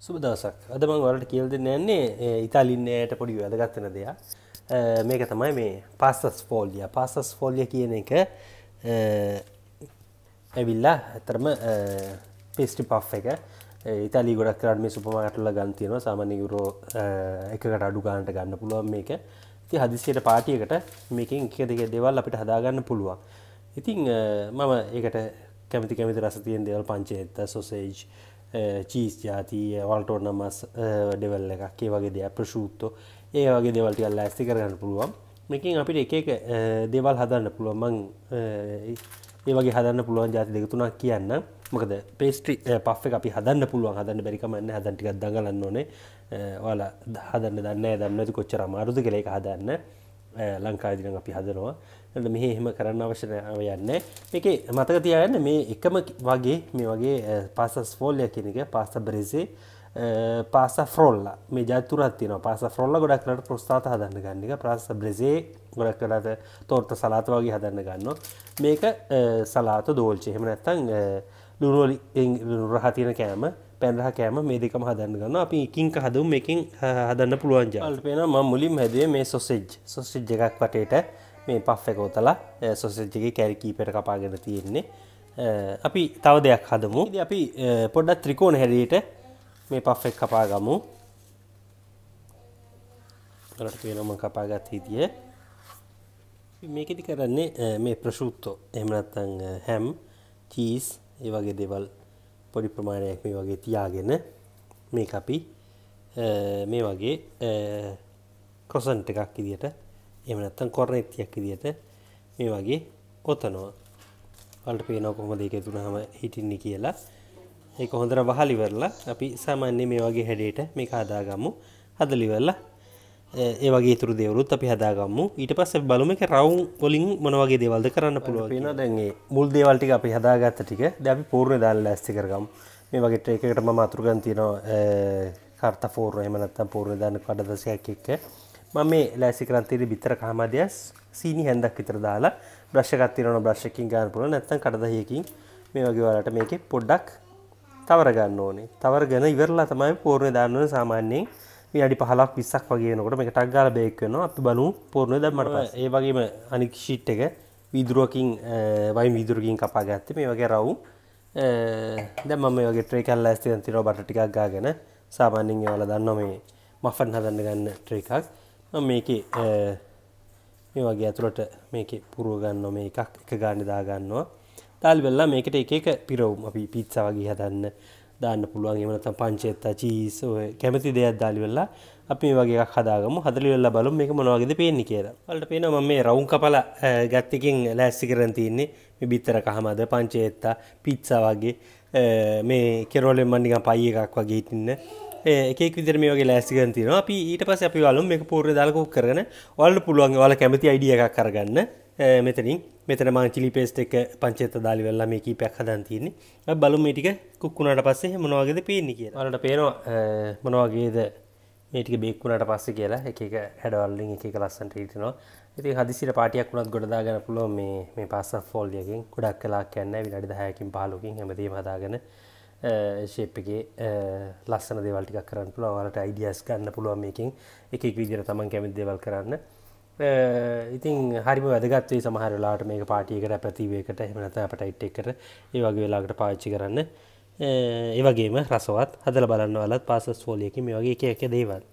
සුබ දවසක් අද මං වලට කියල් දෙන්න යන්නේ ඉතාලින්නයට පොඩි වැදගත්තන දෙයක් මේක තමයි මේ පස්සස් ෆෝල්ිය පස්සස් ෆෝල්ිය කියන එක ඇවිල්ලා ඇතරම පෙස්ටි පෆ් එක ඉතාලි ගොඩක් කරට මේ සුපමගටල ගන්තියන සාමන්‍ය ගුරෝ එකකට අඩු ගානට ගන්න පුළුවන් මේක ති හදිසියට පාටියකට මේකින් එක දෙක දෙවල් අපිට හදාගන්න පුළුවන් ඉතිං මම ඒකට කැමති කැමති රසතියෙන් දෙවල් පංචේත සොසේජ් චීස් ජාතිය වල්ටෝන මස් ඩෙවල් එකක් ඒ වගේ දෙයක් ප්‍රශූත්තු ඒ වගේ දෙවල්ටි අල්ලා ඇස්ති කරන්න පුළුවන් මෙකින් අපිට එක එක දෙවල් හදන්න පුළුවන් මං ඒ වගේ හදන්න පුළුවන් ජාති දෙක තුනක් කියන්න මොකද පේස්ට්‍රි පස්් එක අපි හදන්න පුළුවන් හදන්න බැරිකමන්න හදන්ටිකක් දඟලන්න ඕනේ ඔයාලා හදන්න දන්න දන්නති කොච්චර අමාරුද කෙලෙක හදන්න ලංකාදින අපි හදනවා ඇට මෙහ එහෙම කරන්න අවශ්‍යනාව යන්න මේක මතක තියායන්න මේ එකම වගේ මේ වගේ පාසස් ෆෝල්ය කෙනෙක පාස බ්‍රෙසේ පාස ෆරෝල්ල මේ ජාතුරත්තින පාස ෆරොල්ල ගොඩක් කරට ප්‍රස්ථාත හදන්න ගන්නක ප්‍රස බ්‍රෙසේ ගොඩක් කරට තෝර්ත සලාත වගේ හදන්න ගන්න මේක සලාත දෝල්ච එහෙම නැත්තං ලුණෝලි රහතින කෑම පැන්රහ කෑම මේ දෙකම හදන්න ගන්න අපි එකින්ක හදම් එකින් හදන්න පුළුවන් ජල්ට පේන ම මුලින් හැදේ මේ සොසෙජ් සොසිජ් එකක් වටේට මේ පෆ් එක ෝතලා සොසෙජ්ගේ කැරකීපට කපාගෙන තියෙන්නේ අපි තව දෙයක් හදමු අපි පොඩ්ඩත් ත්‍රිකෝණ හැරියට මේ පෆ් එක් කපාගමු රට වෙනම කපාගත් හිතිය මේකෙති කරන්නේ මේ ප්‍රශූත්තෝ එමනත්තං හැම් චීස් ඒ වගේ දෙවල් පොඩි ප්‍රමාණයක් මේ වගේ තියාගෙන මේ අපි මේ වගේ කොසන්ට එකක් ඉදිට එමනත්තන් කොරනෙත්තියක් ඉදිට මේ වගේ ඔතනවා අල්ට පේනෝ කොහොමද එක තුනහම හිටින්නේ කියලා ඒක හොඳර වහලිවරලා අපි සාමාන්‍ය මේ වගේ හැඩේට මේ ආදාගම්මු හදලිවරලා ඒ වගේ තුර දෙවරුත් අපි හදාගම්මු ඊට පස්ස බලුම එක රවුන් වලින් මොනවගේ දේවල්ද කරන්න පුළුව පෙන දැන්ගේ මුල් දේවල්ටික අපි හදාගත්ත ටික දැි පූර්ණ දාල ඇස්ති කරගම් මේ වගේ ට්‍රේකට ම අතුරගන් තියෙනවා කර්ත ෆෝර්ණ එමනත්තම් පූර්ණ දාන කඩදසයක් එක්ක මම මේ ලෑසි කරන්තේර බිතර කාමදයස් සීනි හැඳක් විතර දාලා බ්‍රශ්කත්තිරන බ්‍රශ්කින් ගන්න පුල නැත්තන් කඩදහයකින් මේ වගේ වලට මේක පොඩ්ඩක් තවර ගන්න ඕනේ තවර ගැන ඉවරලා තමයි පූර්ණ දාන්නවන සාමාන්‍යයෙන් මේ අඩි පහලක් විස්සක් වගේනකොට මේ ටක් ගාල බේක් වෙනවා අපි බලු පොරණ දමට ඒ වගේම අනික් ශීට් එක විදුරුවකින් වයි විදුරකින් කපා ගත්ත මේ වගේ රවුම් දැම මේ වගේ ට්‍රේ කල් ඇස්ති තිර බට ටිකක් ගාගෙන සාමාන්‍යෙන් වල දන්න මේ මෆන් හදන්න ගන්න ට්‍රේකක් මේක මේ වගේ ඇතුළට මේක පුරුවගන්න මේ එකක් එක ගාණි දාගන්නවා තාල් වෙල්ලා මේකට එක එක පිරවුම් අපි පිත්සා වගේ හදන්න දාන්න පුළුවන් එම නැත්නම් පංචෙත්තා චීස් ඔය කැමති දෙයක් දාලි වෙලා අපි මේ වගේ එකක් හදාගමු හදලි වෙලා බලමු මේක මොන වගේද පේන්නේ කියලා. වලට පේනවා මම මේ රවුම් කපලා ගත් එකෙන් ලෑස්ති කරන් තින්නේ මේ බිත්තර කහමද පංචෙත්තා පිට්සා වගේ මේ කෙරෝලෙන් මම නිකන් පයි එකක් වගේ ඉතින්න එකක් විදර මේ වගේ ලෑස්තිකන් තියෙනවා අපි ඊට පස්සේ අපි වලමු මේක පූර්ව දාලා කුක් කරගෙන ඔයාලට පුළුවන් ඔයාලා කැමති අයිඩියා එකක් අරගන්න මෙතනින් මෙතන මං චිලි පේස්ට් එක පංචේත දාලි වෙලා මේ කීපයක් හදන් තියෙන්නේ බලු මේ ටික කුක් වුණාට පස්සේ මොනවගේද පේන්නේ කියලා ඔයාලට පේනවා මොනවගේද මේ ටික බේක් වුණාට පස්සේ කියලා එක එක හැඩවලින් එක එක ලස්සනට හිටිනවා ඉතින් හදිසිට පාටියක් වුණත් ගොඩදාගන්න පුළුවන් මේ මේ පාස්ස ෆෝල්ියකින් ගොඩක් කලා කියන්න විනාඩි 10කින් 15කින් හැමදේම හදාගෙන ශේප් එකේ ලස්සන දේවල් ටිකක් කරන්න පුළුවන් ඔයාලට අයිඩියාස් ගන්න පුළුවන් මේකෙන් එක එක විදිහට තමන් කැමති දේවල් කරන්න ඉතින් හරිම වැදගත්වේ සමහරලාට මේ පාටියකට පැතිවේකට එමනත අපටයිට් එකට ඒ වගේ වෙලාකට පාච්චි කරන්න ඒවගේම රසවත් හදල බලන්න වලත් පාසස් ෝලියකි මේ වගේ එක එක දේවල්.